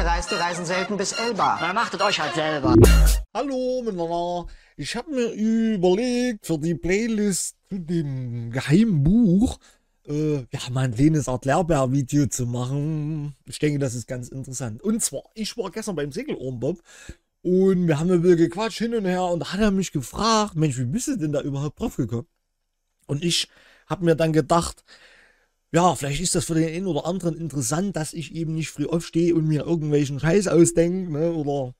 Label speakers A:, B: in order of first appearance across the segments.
A: Gereiste reisen selten bis Elba. Na, machtet euch halt selber. Hallo miteinander. Ich habe mir überlegt, für die Playlist zu dem geheimen Buch, äh, ja, mal ein kleines Art lehrbär video zu machen. Ich denke, das ist ganz interessant. Und zwar, ich war gestern beim Segelohrenbob und wir haben ein bisschen gequatscht hin und her und da hat er mich gefragt, Mensch, wie bist du denn da überhaupt drauf gekommen? Und ich habe mir dann gedacht, ja, vielleicht ist das für den einen oder anderen interessant, dass ich eben nicht früh aufstehe und mir irgendwelchen Scheiß ausdenke, ne? oder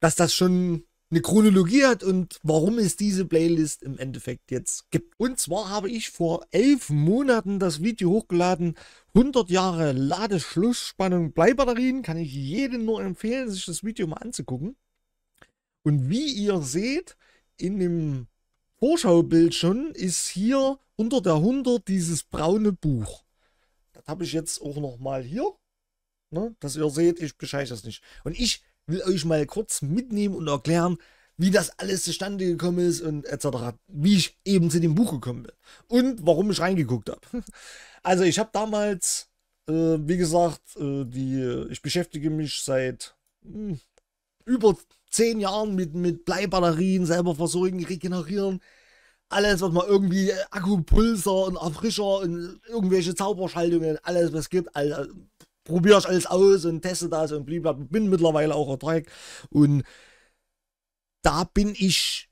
A: dass das schon eine Chronologie hat und warum es diese Playlist im Endeffekt jetzt gibt. Und zwar habe ich vor elf Monaten das Video hochgeladen, 100 Jahre Ladeschlussspannung Bleibatterien, kann ich jedem nur empfehlen, sich das Video mal anzugucken. Und wie ihr seht, in dem Vorschaubild schon ist hier unter der 100 dieses braune Buch habe ich jetzt auch noch mal hier, ne, dass ihr seht, ich bescheiße das nicht. Und ich will euch mal kurz mitnehmen und erklären, wie das alles zustande gekommen ist und etc. Wie ich eben zu dem Buch gekommen bin und warum ich reingeguckt habe. Also ich habe damals, äh, wie gesagt, äh, die, ich beschäftige mich seit mh, hm, über zehn Jahren mit, mit Bleibatterien, selber versorgen, regenerieren, alles, was man irgendwie äh, Akkupulser und Erfrischer und irgendwelche Zauberschaltungen, alles, was es gibt, all, probiere ich alles aus und teste das und blieb, bin mittlerweile auch erträgt. Und da bin ich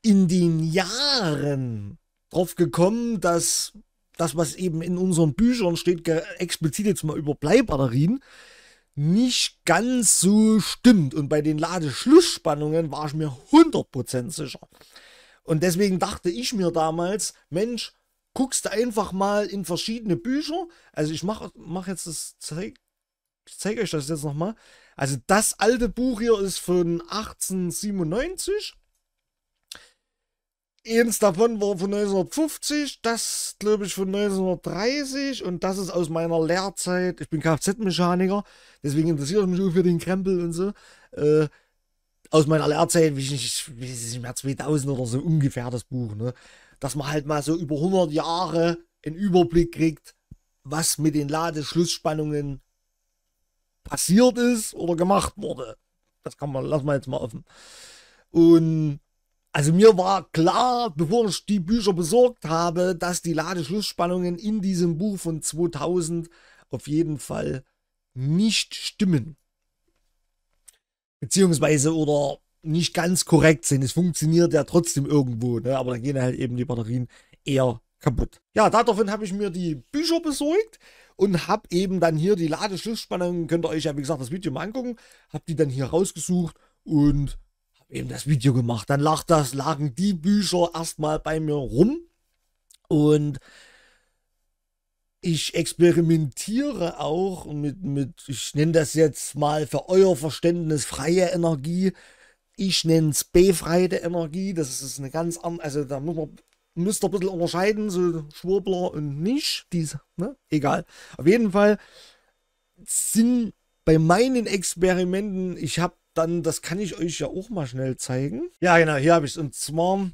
A: in den Jahren drauf gekommen, dass das, was eben in unseren Büchern steht, explizit jetzt mal über Bleibatterien, nicht ganz so stimmt. Und bei den Ladeschlussspannungen war ich mir 100% sicher. Und deswegen dachte ich mir damals, Mensch, guckst du einfach mal in verschiedene Bücher. Also ich mache mach jetzt das, zeig, ich zeige euch das jetzt nochmal. Also das alte Buch hier ist von 1897. Eins davon war von 1950, das glaube ich von 1930 und das ist aus meiner Lehrzeit. Ich bin Kfz-Mechaniker, deswegen interessiere ich mich auch für den Krempel und so. Äh, aus meiner Lehrzeit, wie ich nicht mehr 2000 oder so ungefähr das Buch, ne? dass man halt mal so über 100 Jahre einen Überblick kriegt, was mit den Ladeschlussspannungen passiert ist oder gemacht wurde. Das kann man, lassen wir jetzt mal offen. Und also mir war klar, bevor ich die Bücher besorgt habe, dass die Ladeschlussspannungen in diesem Buch von 2000 auf jeden Fall nicht stimmen beziehungsweise oder nicht ganz korrekt sind. Es funktioniert ja trotzdem irgendwo, ne? aber dann gehen halt eben die Batterien eher kaputt. Ja, daraufhin habe ich mir die Bücher besorgt und habe eben dann hier die Ladeschlussspannung, könnt ihr euch ja wie gesagt das Video mal angucken, habe die dann hier rausgesucht und habe eben das Video gemacht. Dann lag das, lagen die Bücher erstmal bei mir rum und ich experimentiere auch mit, mit ich nenne das jetzt mal für euer Verständnis freie Energie. Ich nenne es befreite Energie. Das ist eine ganz andere, also da muss man, müsst ihr ein bisschen unterscheiden, so Schwurbler und nicht. Diese, ne? Egal. Auf jeden Fall sind bei meinen Experimenten, ich habe dann, das kann ich euch ja auch mal schnell zeigen. Ja, genau, hier habe ich es. Und zwar,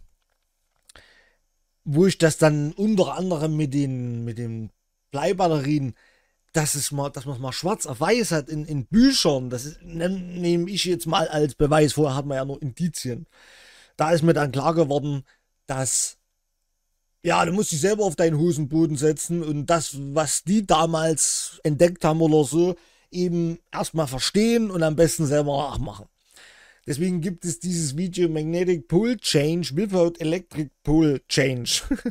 A: wo ich das dann unter anderem mit den, mit dem Bleibatterien, dass, es mal, dass man es mal schwarz auf weiß hat in, in Büchern, das nehme ich jetzt mal als Beweis. Vorher hat man ja nur Indizien. Da ist mir dann klar geworden, dass, ja, du musst dich selber auf deinen Hosenboden setzen und das, was die damals entdeckt haben oder so, eben erstmal verstehen und am besten selber nachmachen. Deswegen gibt es dieses Video Magnetic Pole Change without Electric Pole Change.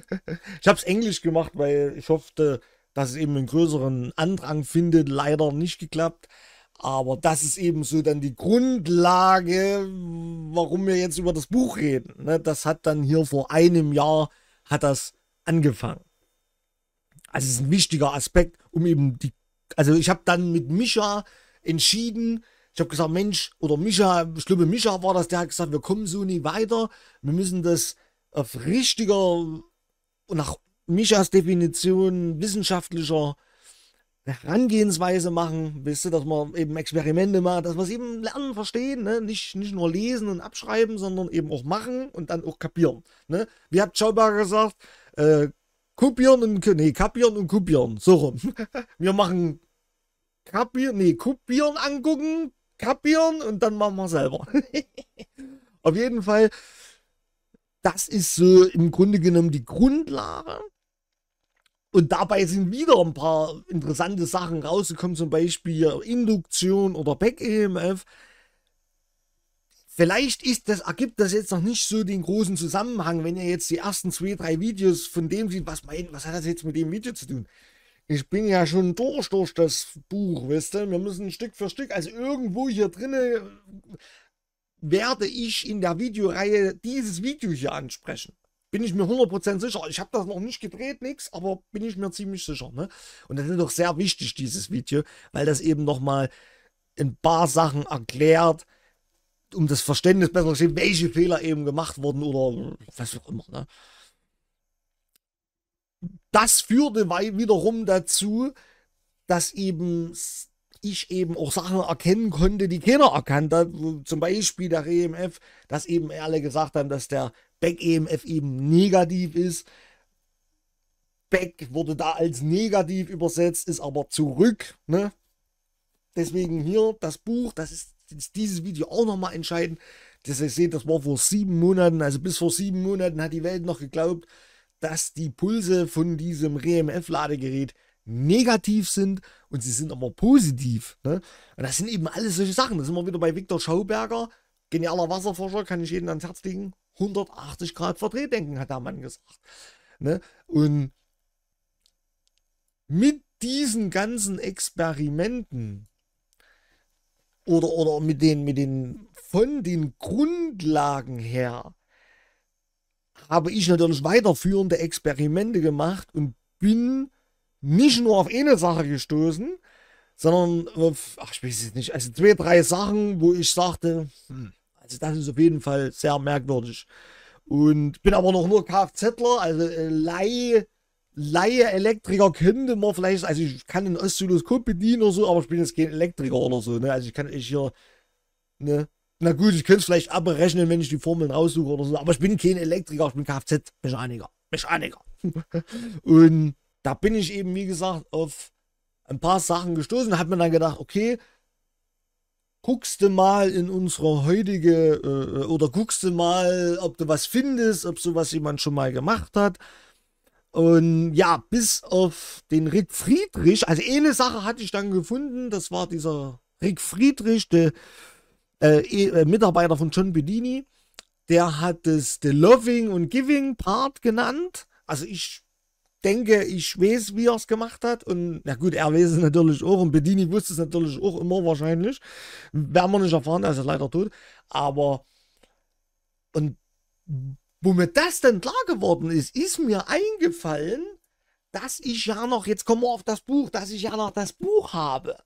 A: ich habe es englisch gemacht, weil ich hoffte, dass es eben einen größeren Andrang findet, leider nicht geklappt. Aber das ist eben so dann die Grundlage, warum wir jetzt über das Buch reden. Ne? das hat dann hier vor einem Jahr hat das angefangen. Also es ist ein wichtiger Aspekt, um eben die. Also ich habe dann mit Mischa entschieden, ich habe gesagt, Mensch, oder Mischa, ich glaube Mischa war das, der hat gesagt, wir kommen so nie weiter, wir müssen das auf richtiger, nach Michas Definition wissenschaftlicher Herangehensweise machen, wisst ihr, dass man eben Experimente macht, dass wir es eben lernen, verstehen, ne? nicht, nicht nur lesen und abschreiben, sondern eben auch machen und dann auch kapieren. Ne? Wie hat Schauberger gesagt, äh, kopieren und, nee, kapieren und kopieren, so rum. wir machen kapieren, nee, kopieren angucken, kapieren und dann machen wir selber. Auf jeden Fall, das ist so im Grunde genommen die Grundlage und dabei sind wieder ein paar interessante Sachen rausgekommen, zum Beispiel Induktion oder Back-EMF. Vielleicht ist das, ergibt das jetzt noch nicht so den großen Zusammenhang, wenn ihr jetzt die ersten zwei, drei Videos von dem sieht, was meint, was hat das jetzt mit dem Video zu tun? Ich bin ja schon durch, durch das Buch, wisst ihr? Wir müssen Stück für Stück, also irgendwo hier drinne äh, werde ich in der Videoreihe dieses Video hier ansprechen bin ich mir 100% sicher. Ich habe das noch nicht gedreht, nichts, aber bin ich mir ziemlich sicher. Ne? Und das ist doch sehr wichtig, dieses Video, weil das eben nochmal ein paar Sachen erklärt, um das Verständnis besser zu sehen, welche Fehler eben gemacht wurden oder was auch immer. Ne? Das führte wiederum dazu, dass eben ich eben auch Sachen erkennen konnte, die keiner erkannt hat. Zum Beispiel der EMF, dass eben alle gesagt haben, dass der Beck-EMF eben negativ ist. Beck wurde da als negativ übersetzt, ist aber zurück. Ne? Deswegen hier das Buch, das ist, ist dieses Video auch nochmal entscheidend. Das ihr seht, das war vor sieben Monaten, also bis vor sieben Monaten hat die Welt noch geglaubt, dass die Pulse von diesem RMF-Ladegerät negativ sind und sie sind aber positiv. Ne? Und das sind eben alles solche Sachen. Das sind wir wieder bei Viktor Schauberger, genialer Wasserforscher, kann ich jeden ans Herz legen. 180 Grad Verdrehdenken, hat der Mann gesagt. Ne? Und mit diesen ganzen Experimenten oder, oder mit, den, mit den, von den Grundlagen her, habe ich natürlich weiterführende Experimente gemacht und bin nicht nur auf eine Sache gestoßen, sondern auf, ach, ich weiß es nicht, also zwei, drei Sachen, wo ich sagte, hm, also das ist auf jeden Fall sehr merkwürdig. Und bin aber noch nur Kfzler, also Leih, äh, Laie Elektriker könnte man vielleicht, also ich kann den Oszilloskop bedienen oder so, aber ich bin jetzt kein Elektriker oder so, ne? Also ich kann ich hier, ne? Na gut, ich könnte es vielleicht abrechnen, wenn ich die Formeln raussuche oder so, aber ich bin kein Elektriker, ich bin Kfz-Mechaniker. Mechaniker. Und da bin ich eben, wie gesagt, auf ein paar Sachen gestoßen, hat mir dann gedacht, okay, guckste mal in unsere heutige äh, äh oder guckste mal, ob du was findest, ob sowas jemand schon mal gemacht hat. Und ja, bis auf den Rick Friedrich, also eine Sache hatte ich dann gefunden, das war dieser Rick Friedrich, der äh, eh, äh Mitarbeiter von John Bedini, der hat es The Loving und Giving Part genannt. Also ich denke, ich weiß, wie er es gemacht hat. Und na gut, er weiß es natürlich auch. Und Bedini wusste es natürlich auch immer wahrscheinlich. Werden wir nicht erfahren, dass er es leider tut. Aber und womit das denn klar geworden ist, ist mir eingefallen, dass ich ja noch, jetzt kommen wir auf das Buch, dass ich ja noch das Buch habe.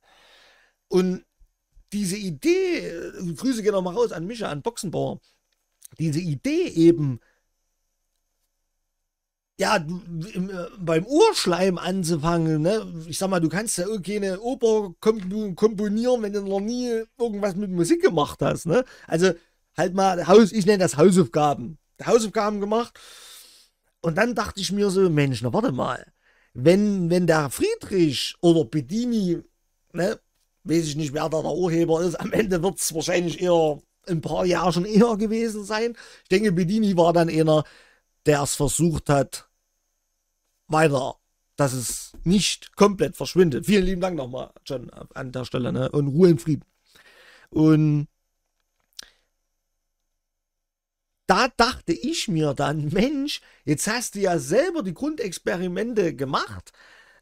A: Und diese Idee, Grüße gehen nochmal raus an Micha, an Boxenbauer, diese Idee eben, ja, äh, beim Urschleim anzufangen, ne? Ich sag mal, du kannst ja keine Oper komponieren, wenn du noch nie irgendwas mit Musik gemacht hast, ne? Also halt mal, Haus, ich nenne das Hausaufgaben. Hausaufgaben gemacht. Und dann dachte ich mir so, Mensch, na warte mal, wenn, wenn der Friedrich oder Bedini, ne, weiß ich nicht, wer da der Urheber ist, am Ende wird es wahrscheinlich eher ein paar Jahre schon eher gewesen sein. Ich denke, Bedini war dann einer, der es versucht hat, weiter, dass es nicht komplett verschwindet. Vielen lieben Dank nochmal, John, an der Stelle. Ne? Und Ruhe in Frieden. Und da dachte ich mir dann, Mensch, jetzt hast du ja selber die Grundexperimente gemacht.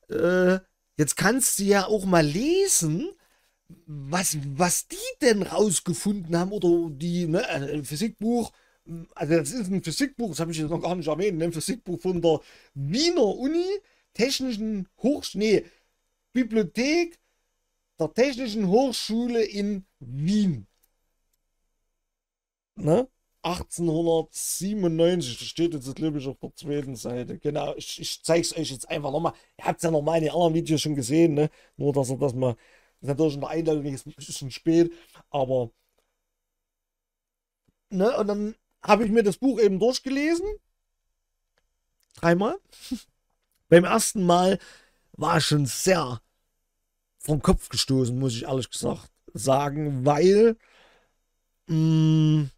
A: Äh, jetzt kannst du ja auch mal lesen, was, was die denn rausgefunden haben oder die, ne, ein Physikbuch, also das ist ein Physikbuch, das habe ich jetzt noch gar nicht erwähnt, ne? ein Physikbuch von der Wiener Uni, Technischen Hochschule, nee, Bibliothek der Technischen Hochschule in Wien. Ne? 1897 steht jetzt, glaube ich, auf der zweiten Seite. Genau, ich, ich zeige es euch jetzt einfach nochmal. Ihr habt es ja nochmal in den anderen Videos schon gesehen, ne? Nur, dass ihr das mal. Das ist natürlich in der Einladung jetzt ein bisschen spät, aber. Ne, und dann habe ich mir das Buch eben durchgelesen. Dreimal. Beim ersten Mal war ich schon sehr vom Kopf gestoßen, muss ich ehrlich gesagt sagen, weil mh, mm,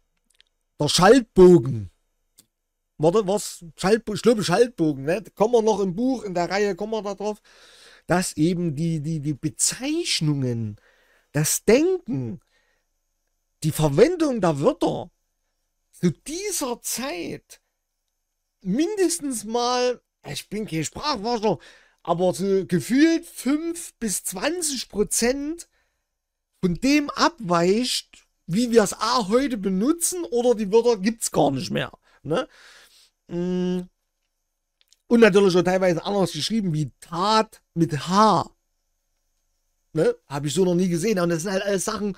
A: der Schaltbogen, warte, was? Schaltbogen, ich glaube Schaltbogen, ne? Kommen wir noch im Buch, in der Reihe kommen wir darauf, dass eben die, die, die Bezeichnungen, das Denken, die Verwendung der Wörter zu dieser Zeit mindestens mal, ich bin kein Sprachforscher, aber so gefühlt 5 bis 20 Prozent von dem abweicht, wie wir es A heute benutzen oder die Wörter gibt es gar nicht mehr. Ne? Mm. Und natürlich auch teilweise anders geschrieben wie Tat mit H. Ne? Habe ich so noch nie gesehen. Und das sind halt alles Sachen,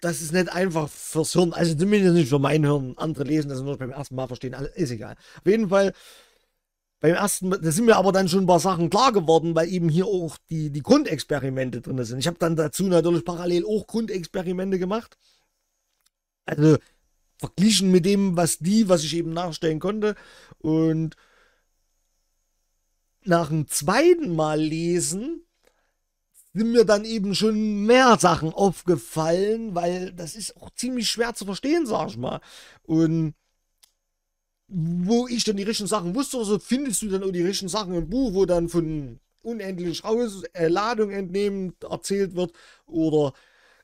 A: das, ist nicht einfach fürs Hirn, also zumindest nicht für mein Hirn. Andere lesen das nur beim ersten Mal verstehen, alles ist egal. Auf jeden Fall, beim ersten Mal, da sind mir aber dann schon ein paar Sachen klar geworden, weil eben hier auch die, die Grundexperimente drin sind. Ich habe dann dazu natürlich parallel auch Grundexperimente gemacht. Also verglichen mit dem, was die, was ich eben nachstellen konnte. Und nach dem zweiten Mal lesen sind mir dann eben schon mehr Sachen aufgefallen, weil das ist auch ziemlich schwer zu verstehen, sag ich mal. Und wo ich dann die richtigen Sachen wusste, so also findest du dann auch die richtigen Sachen im Buch, wo dann von unendlich raus äh, Ladung entnehmen erzählt wird oder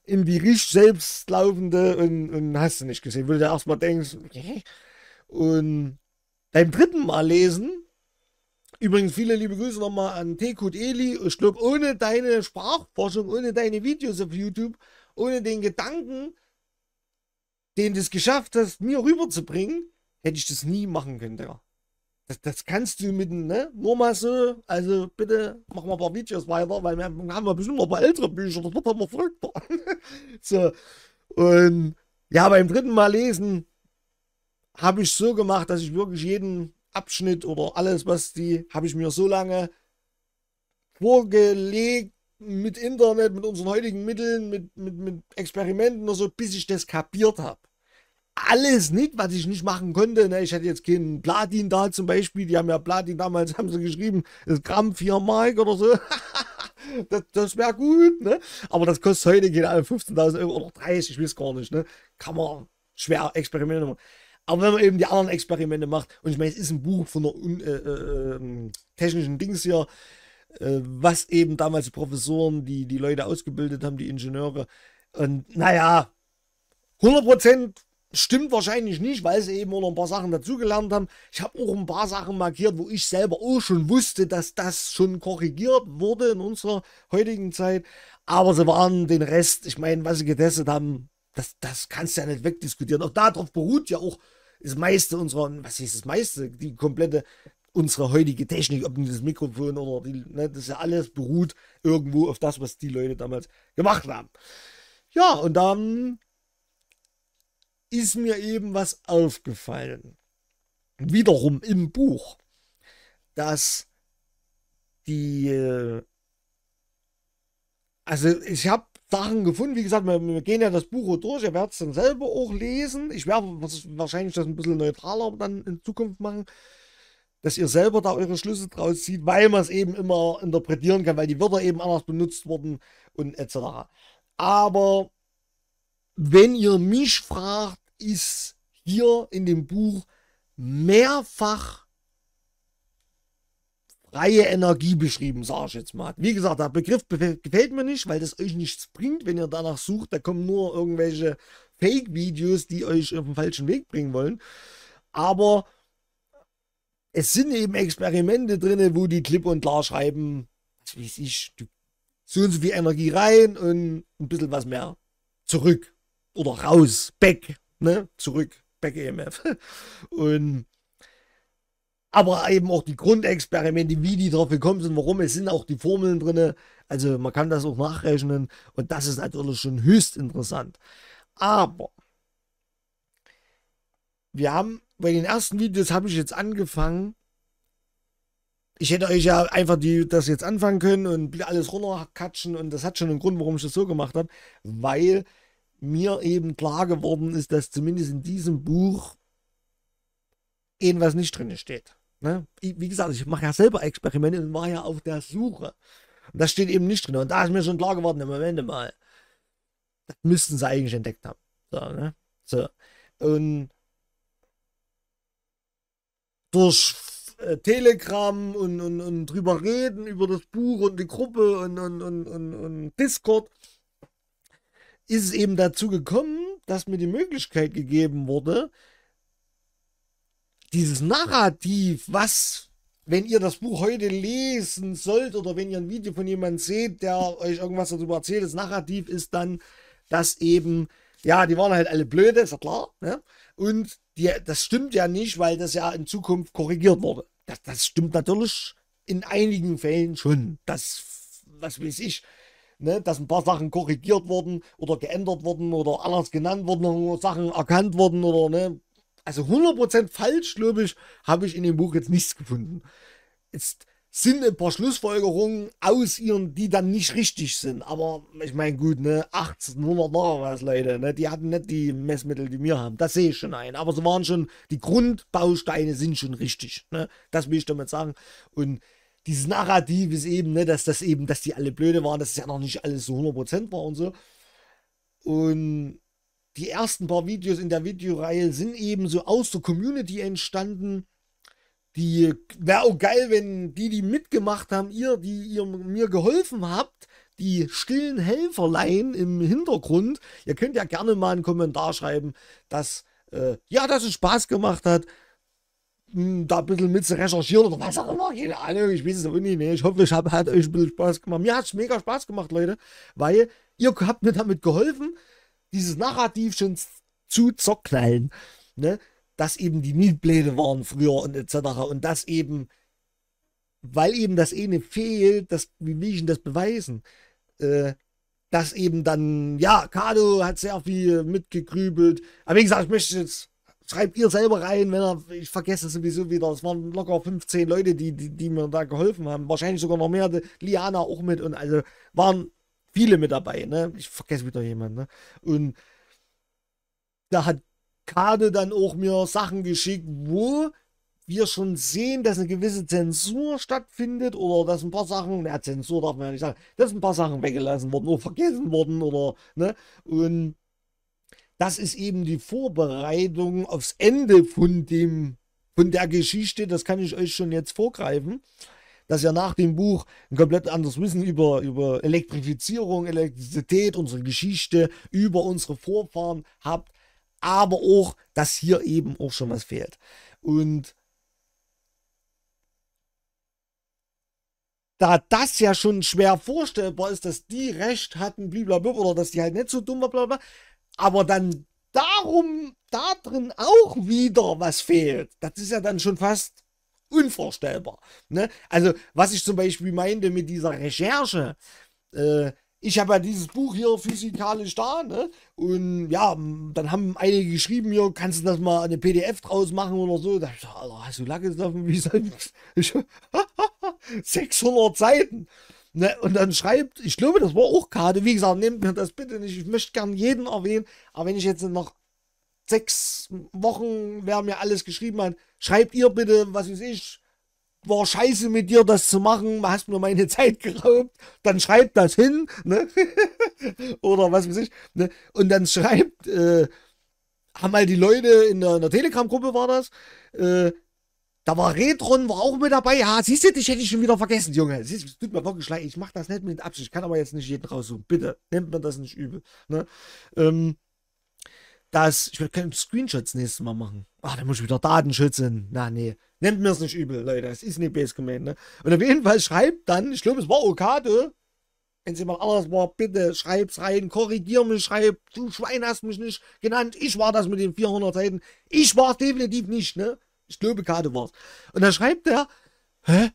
A: in die Richt selbst laufende und, und hast du nicht gesehen, wo du erstmal denkst, okay. und beim dritten Mal lesen Übrigens, viele liebe Grüße nochmal an Tekut Eli. Ich glaube, ohne deine Sprachforschung, ohne deine Videos auf YouTube, ohne den Gedanken, den du es geschafft hast, mir rüberzubringen, hätte ich das nie machen können, Digga. Das, das, kannst du mit, ne? Nur mal so. Also bitte mach mal ein paar Videos weiter, weil wir haben ja bestimmt noch ein paar ältere Bücher, das wird dann mal halt verrückter. so. Und ja, beim dritten Mal lesen habe ich so gemacht, dass ich wirklich jeden Abschnitt oder alles, was die, habe ich mir so lange vorgelegt mit Internet, mit unseren heutigen Mitteln, mit, mit, mit Experimenten oder so, bis ich das kapiert habe. Alles nicht, was ich nicht machen konnte. Ne? Ich hatte jetzt keinen Platin da zum Beispiel. Die haben ja Platin damals, haben sie geschrieben, das Gramm 4 Mark oder so. das, das wäre gut, ne? Aber das kostet heute, geht 15.000 Euro oder 30, ich weiß gar nicht, ne? Kann man schwer Experimente machen. Aber wenn man eben die anderen Experimente macht, und ich meine, es ist ein Buch von der äh, äh, ähm, technischen Dings hier, äh, was eben damals die Professoren, die die Leute ausgebildet haben, die Ingenieure. Und naja, 100% stimmt wahrscheinlich nicht, weil sie eben auch noch ein paar Sachen dazugelernt haben. Ich habe auch ein paar Sachen markiert, wo ich selber auch schon wusste, dass das schon korrigiert wurde in unserer heutigen Zeit. Aber sie waren den Rest, ich meine, was sie getestet haben, das, das kannst du ja nicht wegdiskutieren. Auch darauf beruht ja auch das meiste unserer, was ist das meiste, die komplette, unsere heutige Technik, ob das Mikrofon oder die, ne, das ist ja alles beruht irgendwo auf das, was die Leute damals gemacht haben. Ja, und dann ist mir eben was aufgefallen. Wiederum im Buch, dass die, äh, also ich habe Sachen gefunden. Wie gesagt, wir, wir gehen ja das Buch durch. Ihr werdet es dann selber auch lesen. Ich werde wahrscheinlich das ein bisschen neutraler dann in Zukunft machen, dass ihr selber da eure Schlüsse draus zieht, weil man es eben immer interpretieren kann, weil die Wörter eben anders benutzt wurden und etc. Aber wenn ihr mich fragt, ist hier in dem Buch mehrfach freie Energie beschrieben, sage ich jetzt mal. Wie gesagt, der Begriff gefällt mir nicht, weil das euch nichts bringt, wenn ihr danach sucht. Da kommen nur irgendwelche Fake-Videos, die euch auf den falschen Weg bringen wollen. Aber es sind eben Experimente drin, wo die klipp und klar schreiben, was weiß ich, so und so viel Energie rein und ein bisschen was mehr zurück oder raus, back, ne, zurück, back EMF. Und aber eben auch die Grundexperimente, wie die drauf gekommen sind, warum, es sind auch die Formeln drin. Also man kann das auch nachrechnen und das ist natürlich schon höchst interessant. Aber wir haben bei den ersten Videos habe ich jetzt angefangen. Ich hätte euch ja einfach die, das jetzt anfangen können und alles runterkatschen und das hat schon einen Grund, warum ich das so gemacht habe, weil mir eben klar geworden ist, dass zumindest in diesem Buch irgendwas nicht drin steht. Ne? Wie gesagt, ich mache ja selber Experimente und war ja auf der Suche. Und das steht eben nicht drin. Und da ist mir schon klar geworden, im Moment mal, das müssten sie eigentlich entdeckt haben. So, ne? so. Und durch äh, Telegram und, und, und drüber reden, über das Buch und die Gruppe und, und, und, und, und Discord, ist es eben dazu gekommen, dass mir die Möglichkeit gegeben wurde, dieses Narrativ, was, wenn ihr das Buch heute lesen sollt oder wenn ihr ein Video von jemandem seht, der euch irgendwas darüber erzählt, das Narrativ ist dann, dass eben, ja, die waren halt alle blöde, ist ja klar, ne? Und die, das stimmt ja nicht, weil das ja in Zukunft korrigiert wurde. Das, das stimmt natürlich in einigen Fällen schon. Das, was weiß ich, ne, dass ein paar Sachen korrigiert wurden oder geändert wurden oder anders genannt wurden, Sachen erkannt wurden oder ne, also 100% falsch, glaube ich, habe ich in dem Buch jetzt nichts gefunden. Jetzt sind ein paar Schlussfolgerungen aus ihren, die dann nicht richtig sind. Aber ich meine, gut, ne, 1800 noch was, Leute, ne, die hatten nicht die Messmittel, die wir haben. Das sehe ich schon ein. Aber so waren schon, die Grundbausteine sind schon richtig, ne. Das will ich damit sagen. Und dieses Narrativ ist eben, ne, dass das eben, dass die alle blöde waren, dass es ja noch nicht alles so 100% war und so. Und die ersten paar Videos in der Videoreihe sind eben so aus der Community entstanden. Die wäre auch geil, wenn die, die mitgemacht haben, ihr, die ihr mir geholfen habt, die stillen Helferlein im Hintergrund. Ihr könnt ja gerne mal einen Kommentar schreiben, dass, äh, ja, dass es Spaß gemacht hat, hm, da ein bisschen mit zu recherchieren oder was auch immer. Keine Ahnung, ich weiß es auch nicht. Nee, ich hoffe, es hat euch ein bisschen Spaß gemacht. Mir hat es mega Spaß gemacht, Leute, weil ihr habt mir damit geholfen dieses Narrativ schon zu zerknallen, ne? dass eben die Mietpläne waren früher und etc. Und dass eben, weil eben das eine fehlt, das, wie will ich denn das beweisen? Äh, dass eben dann, ja, Kado hat sehr viel mitgegrübelt. Aber wie gesagt, ich möchte jetzt, schreibt ihr selber rein, wenn er, ich vergesse sowieso wieder, es waren locker 15 Leute, die, die, die mir da geholfen haben. Wahrscheinlich sogar noch mehr, Liana auch mit und also waren viele mit dabei, ne? Ich vergesse wieder jemanden, ne? Und da hat Kade dann auch mir Sachen geschickt, wo wir schon sehen, dass eine gewisse Zensur stattfindet oder dass ein paar Sachen, na, Zensur darf man ja nicht sagen, dass ein paar Sachen weggelassen wurden oder vergessen wurden oder, ne? Und das ist eben die Vorbereitung aufs Ende von dem, von der Geschichte, das kann ich euch schon jetzt vorgreifen dass ja nach dem Buch ein komplett anderes Wissen über, über Elektrifizierung, Elektrizität, unsere Geschichte, über unsere Vorfahren habt, aber auch, dass hier eben auch schon was fehlt. Und da das ja schon schwer vorstellbar ist, dass die Recht hatten, blablabla, oder dass die halt nicht so dumm war, blablabla, aber dann darum, da drin auch wieder was fehlt. Das ist ja dann schon fast unvorstellbar. Ne? Also, was ich zum Beispiel meinte mit dieser Recherche, äh, ich habe ja dieses Buch hier physikalisch da, ne? Und ja, dann haben einige geschrieben, hier, kannst du das mal eine PDF draus machen oder so. Da hab ich Alter, hast du Lack gesoffen wie sonst? 600 Seiten. Ne, und dann schreibt, ich glaube, das war auch gerade, Wie gesagt, nehmt mir das bitte nicht. Ich möchte gern jeden erwähnen. Aber wenn ich jetzt noch sechs Wochen, wer mir alles geschrieben hat, schreibt ihr bitte, was weiß ich, war scheiße mit dir, das zu machen, hast mir meine Zeit geraubt, dann schreibt das hin, ne? oder was weiß ich, ne? und dann schreibt, äh, haben halt die Leute in der, der Telegram-Gruppe war das, äh, da war Retron, war auch mit dabei. Ja, ah, siehst du, dich hätte ich schon wieder vergessen, Junge. Siehst du, tut mir wirklich leid. Ich mache das nicht mit Absicht. Ich kann aber jetzt nicht jeden raussuchen. Bitte, nehmt mir das nicht übel. Ne? Ähm, dass ich will keinen Screenshots nächstes Mal machen. Ach, dann muss ich wieder Datenschutz hin. Na, nee. Nehmt mir es nicht übel, Leute. Es ist eine Base-Command, ne? Und auf jeden Fall schreibt dann, ich glaube, es war Okade. Wenn sie mal anders war, bitte schreib's rein, korrigier mich, schreib, du Schwein hast mich nicht genannt. Ich war das mit den 400 Seiten. Ich war definitiv nicht, ne? Ich glaube, Kade war's. Und dann schreibt er, hä?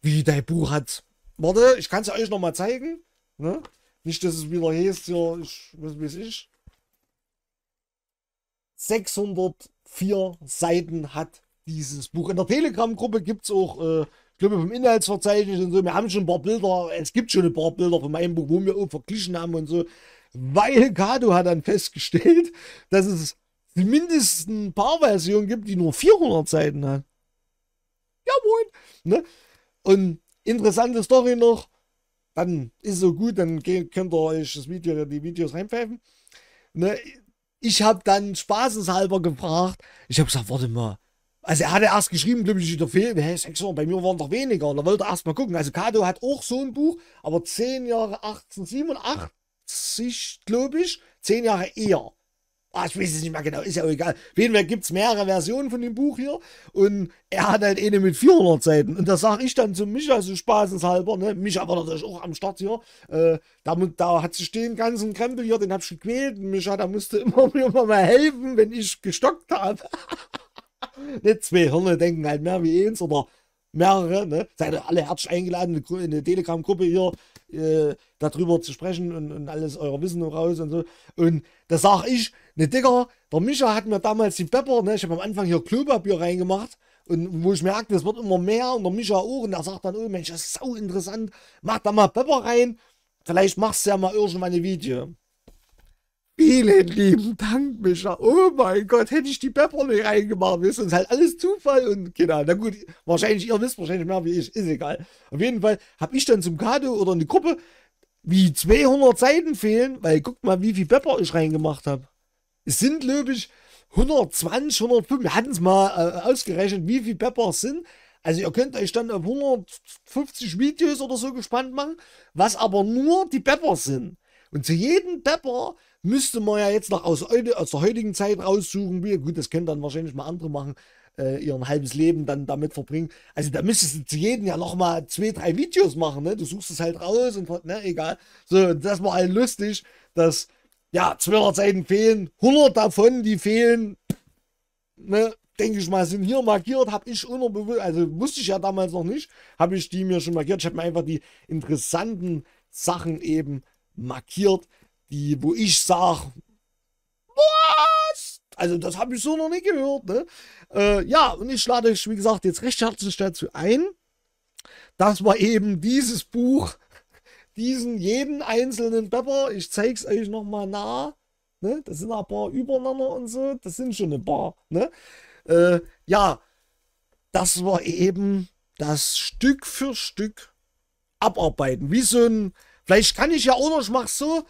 A: Wie dein Buch hat. Warte, ich kann's euch nochmal zeigen, ne? Nicht, dass es wieder heißt, ja, ich, weiß ich. 604 Seiten hat dieses Buch. In der Telegram-Gruppe gibt es auch, äh, ich glaube, vom Inhaltsverzeichnis und so, wir haben schon ein paar Bilder, es gibt schon ein paar Bilder von meinem Buch, wo wir auch verglichen haben und so, weil Kato hat dann festgestellt, dass es mindestens ein paar Versionen gibt, die nur 400 Seiten haben. Jawohl! Ne? Und interessante Story noch, dann ist so gut, dann könnt ihr euch das Video, die Videos reinpfeifen. Ne? ich habe dann spaßeshalber gefragt. Ich habe gesagt, warte mal. Also er hatte erst geschrieben, glaube ich, der Film, hey, Jahre, bei mir waren doch weniger. Und er wollte erst mal gucken. Also Kato hat auch so ein Buch, aber zehn Jahre 1887, glaube ich, zehn Jahre eher. Oh, ich weiß es nicht mehr genau, ist ja auch egal. Jedenfalls gibt es mehrere Versionen von dem Buch hier und er hat halt eine mit 400 Seiten. Und das sage ich dann zu Micha, so spaßenshalber, ne? Micha war natürlich auch am Start hier. Äh, da, da hat sich den ganzen Krempel hier, den habe ich gequält. Micha, da musste immer mir immer mal helfen, wenn ich gestockt habe. nicht zwei Hirne denken halt mehr wie eins oder mehrere, ne? Seid ihr alle herzlich eingeladen, eine Telegram-Gruppe hier, äh, darüber zu sprechen und, und alles euer Wissen raus und so. Und da sag ich, ne Digga, der Micha hat mir damals die Pepper, ne, ich habe am Anfang hier Klopapier reingemacht und wo ich merkte, es wird immer mehr und der Micha auch und der sagt dann, oh Mensch, das ist sau interessant, mach da mal Pepper rein, vielleicht machst du ja mal irgendwann ein Video. Vielen lieben Dank, Mischa. Oh mein Gott, hätte ich die Pepper nicht reingemacht. Das ist halt alles Zufall und genau. Na gut, wahrscheinlich, ihr wisst wahrscheinlich mehr wie ich. Ist egal. Auf jeden Fall habe ich dann zum Kado oder eine Gruppe, wie 200 Seiten fehlen, weil guckt mal, wie viel Pepper ich reingemacht habe. Es sind, glaube ich, 120, 105. Wir hatten es mal äh, ausgerechnet, wie viel Pepper es sind. Also ihr könnt euch dann auf 150 Videos oder so gespannt machen, was aber nur die Pepper sind. Und zu jedem Pepper Müsste man ja jetzt noch aus, aus der heutigen Zeit raussuchen. Wie, Gut, das können dann wahrscheinlich mal andere machen, äh, ihr halbes Leben dann damit verbringen. Also da müsstest du zu jedem ja nochmal zwei, drei Videos machen. Ne? Du suchst es halt raus und ne, egal. So, das war halt lustig, dass ja 200 Seiten fehlen, 100 davon, die fehlen, ne, denke ich mal, sind hier markiert, habe ich unbewusst, also wusste ich ja damals noch nicht, habe ich die mir schon markiert. Ich habe mir einfach die interessanten Sachen eben markiert, die, wo ich sage, was? Also das habe ich so noch nicht gehört. Ne? Äh, ja, und ich lade euch, wie gesagt, jetzt recht herzlich dazu ein, dass wir eben dieses Buch, diesen jeden einzelnen Pepper, ich zeige es euch nochmal nah, ne? das sind ein paar übereinander und so, das sind schon ein paar. Ne? Äh, ja, dass wir eben das Stück für Stück abarbeiten, wie so ein, vielleicht kann ich ja auch noch, ich mache so,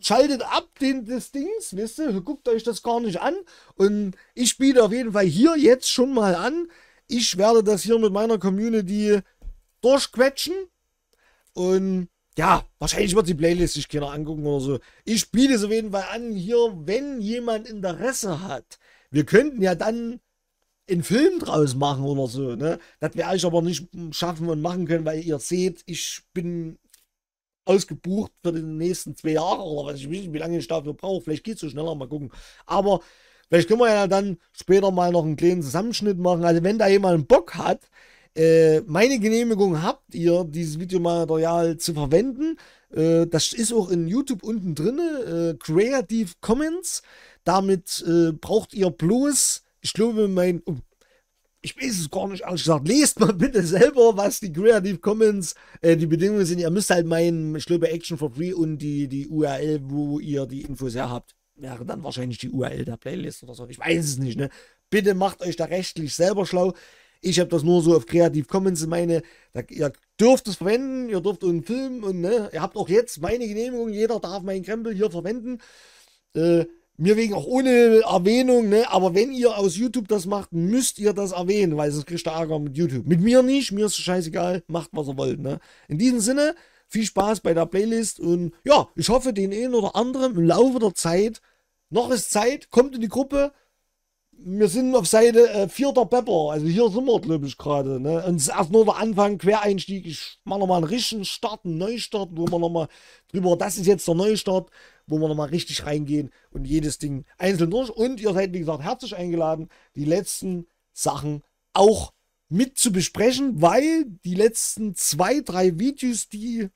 A: schaltet ab den, des Dings, wisst ihr, guckt euch das gar nicht an. Und ich biete auf jeden Fall hier jetzt schon mal an. Ich werde das hier mit meiner Community durchquetschen. Und ja, wahrscheinlich wird die Playlist sich keiner angucken oder so. Ich biete es auf jeden Fall an, hier, wenn jemand Interesse hat. Wir könnten ja dann einen Film draus machen oder so. Ne? Das werde ich aber nicht schaffen und machen können, weil ihr seht, ich bin ausgebucht für die nächsten zwei Jahre oder was ich weiß, wie lange ich dafür brauche. Vielleicht geht es so schneller, mal gucken. Aber vielleicht können wir ja dann später mal noch einen kleinen Zusammenschnitt machen. Also wenn da jemand Bock hat, äh, meine Genehmigung habt ihr, dieses Videomaterial zu verwenden. Äh, das ist auch in YouTube unten drin, äh, Creative Commons. Damit äh, braucht ihr bloß, ich glaube, mein, oh, ich weiß es gar nicht, ehrlich gesagt. Lest mal bitte selber, was die Creative Commons, äh, die Bedingungen sind. Ihr müsst halt meinen, ich glaube, Action for Free und die, die URL, wo ihr die Infos her habt, wäre dann wahrscheinlich die URL der Playlist oder so. Ich weiß es nicht, ne? Bitte macht euch da rechtlich selber schlau. Ich habe das nur so auf Creative Commons meine, da, ihr dürft es verwenden, ihr dürft einen Film und ne, ihr habt auch jetzt meine Genehmigung, jeder darf meinen Krempel hier verwenden. Äh, mir wegen auch ohne Erwähnung, ne? Aber wenn ihr aus YouTube das macht, müsst ihr das erwähnen, weil sonst kriegt ihr Ärger mit YouTube. Mit mir nicht, mir ist es scheißegal, macht was ihr wollt, ne? In diesem Sinne, viel Spaß bei der Playlist und ja, ich hoffe, den einen oder anderen im Laufe der Zeit, noch ist Zeit, kommt in die Gruppe. Wir sind auf Seite äh, vierter Pepper, also hier sind wir, glaube ich, gerade. Ne? Und es ist erst nur der Anfang, Quereinstieg. Ich mache nochmal einen richtigen Start, einen Neustart, wo wir nochmal drüber, das ist jetzt der Neustart wo wir nochmal richtig reingehen und jedes Ding einzeln durch. Und ihr seid, wie gesagt, herzlich eingeladen, die letzten Sachen auch mit zu besprechen, weil die letzten zwei, drei Videos, die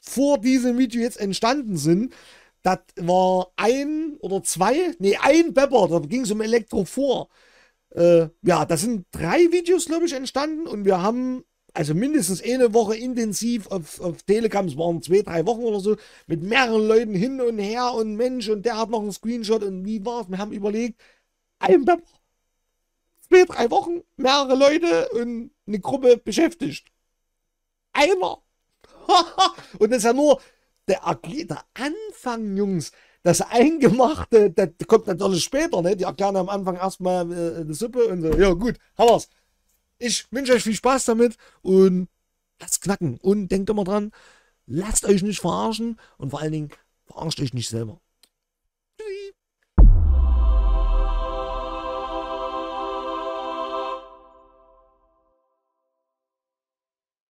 A: vor diesem Video jetzt entstanden sind, das war ein oder zwei, nee, ein Pepper, da ging es um Elektro vor. Äh, ja, das sind drei Videos, glaube ich, entstanden und wir haben also mindestens eine Woche intensiv auf, auf Telegram, es waren zwei, drei Wochen oder so, mit mehreren Leuten hin und her und Mensch, und der hat noch einen Screenshot und wie war's? Wir haben überlegt, ein Pepper. Zwei, drei Wochen, mehrere Leute und eine Gruppe beschäftigt. Einer. und das ist ja nur der, der Anfang, Jungs. Das Eingemachte, das kommt natürlich später, ne? Die erklären am Anfang erstmal äh, eine Suppe und so, ja gut, haben wir's. Ich wünsche euch viel Spaß damit und lasst knacken. Und denkt immer dran, lasst euch nicht verarschen und vor allen Dingen verarscht euch nicht selber.